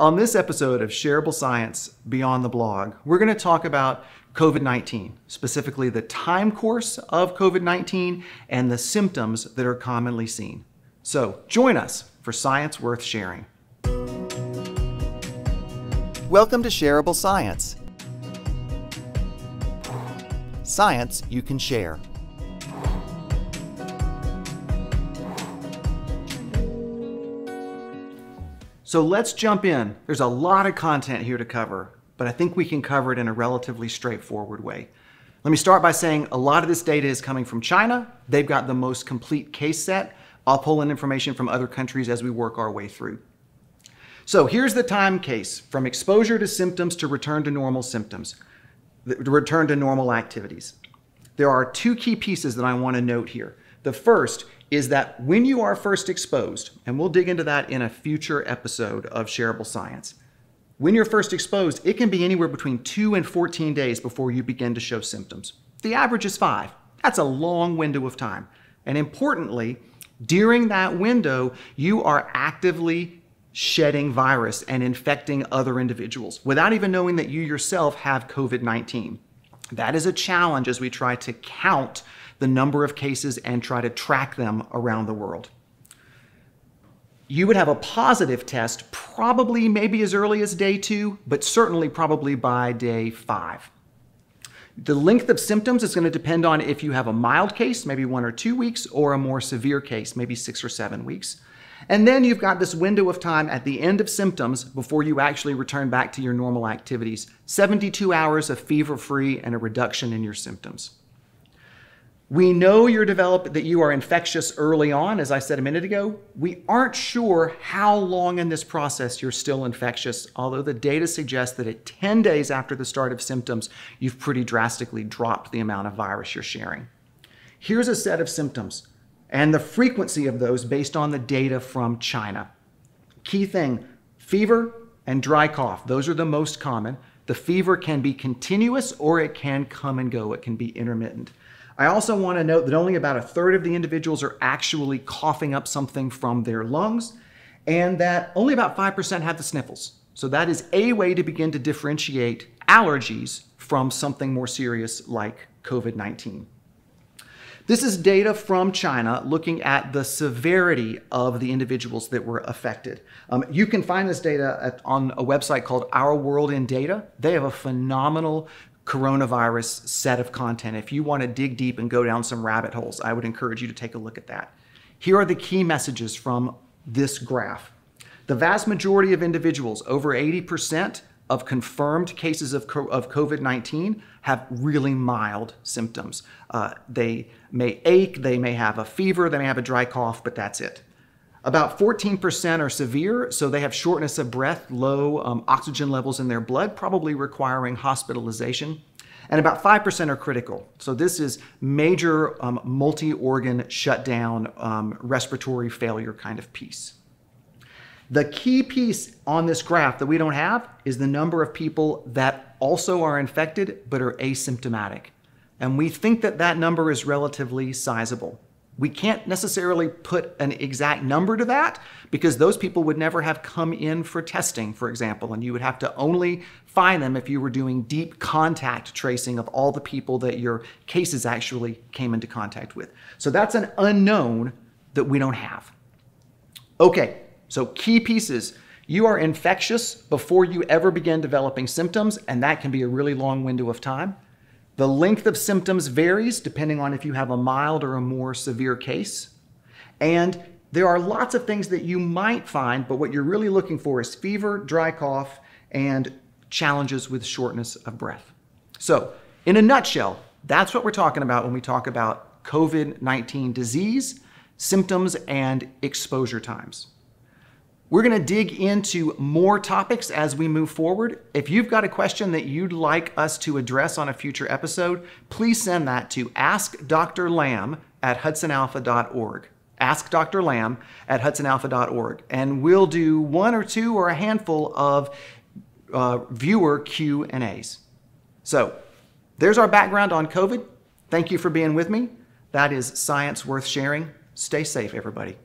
On this episode of Shareable Science Beyond the Blog, we're going to talk about COVID 19, specifically the time course of COVID 19 and the symptoms that are commonly seen. So join us for Science Worth Sharing. Welcome to Shareable Science. Science you can share. So let's jump in. There's a lot of content here to cover, but I think we can cover it in a relatively straightforward way. Let me start by saying a lot of this data is coming from China. They've got the most complete case set. I'll pull in information from other countries as we work our way through. So here's the time case from exposure to symptoms to return to normal symptoms, to return to normal activities. There are two key pieces that I want to note here. The first is that when you are first exposed, and we'll dig into that in a future episode of Shareable Science, when you're first exposed, it can be anywhere between 2 and 14 days before you begin to show symptoms. The average is 5. That's a long window of time. And importantly, during that window, you are actively shedding virus and infecting other individuals without even knowing that you yourself have COVID 19. That is a challenge as we try to count the number of cases and try to track them around the world. You would have a positive test probably maybe as early as day two, but certainly probably by day five. The length of symptoms is going to depend on if you have a mild case, maybe one or two weeks, or a more severe case, maybe six or seven weeks. And then you've got this window of time at the end of symptoms before you actually return back to your normal activities 72 hours of fever free and a reduction in your symptoms. We know you're developed, that you are infectious early on, as I said a minute ago. We aren't sure how long in this process you're still infectious, although the data suggests that at 10 days after the start of symptoms, you've pretty drastically dropped the amount of virus you're sharing. Here's a set of symptoms and the frequency of those based on the data from China. Key thing, fever and dry cough. Those are the most common. The fever can be continuous or it can come and go. It can be intermittent. I also want to note that only about a third of the individuals are actually coughing up something from their lungs, and that only about 5% have the sniffles. So that is a way to begin to differentiate allergies from something more serious like COVID-19. This is data from China looking at the severity of the individuals that were affected. Um, you can find this data at, on a website called Our World in Data. They have a phenomenal coronavirus set of content. If you want to dig deep and go down some rabbit holes, I would encourage you to take a look at that. Here are the key messages from this graph. The vast majority of individuals, over 80% of confirmed cases of, of COVID-19 have really mild symptoms. Uh, they may ache, they may have a fever, they may have a dry cough, but that's it. About 14% are severe, so they have shortness of breath, low um, oxygen levels in their blood, probably requiring hospitalization. And about 5% are critical. So this is major um, multi organ shutdown, um, respiratory failure kind of piece. The key piece on this graph that we don't have is the number of people that also are infected but are asymptomatic. And we think that that number is relatively sizable. We can't necessarily put an exact number to that because those people would never have come in for testing, for example, and you would have to only find them if you were doing deep contact tracing of all the people that your cases actually came into contact with. So that's an unknown that we don't have. Okay, so key pieces. You are infectious before you ever begin developing symptoms, and that can be a really long window of time. The length of symptoms varies depending on if you have a mild or a more severe case. And there are lots of things that you might find, but what you're really looking for is fever, dry cough, and challenges with shortness of breath. So, in a nutshell, that's what we're talking about when we talk about COVID 19 disease, symptoms, and exposure times. We're gonna dig into more topics as we move forward. If you've got a question that you'd like us to address on a future episode, please send that to askdrlamb at hudsonalpha.org. Ask Dr. Lamb at hudsonalpha.org. And we'll do one or two or a handful of uh, viewer Q and A's. So there's our background on COVID. Thank you for being with me. That is science worth sharing. Stay safe, everybody.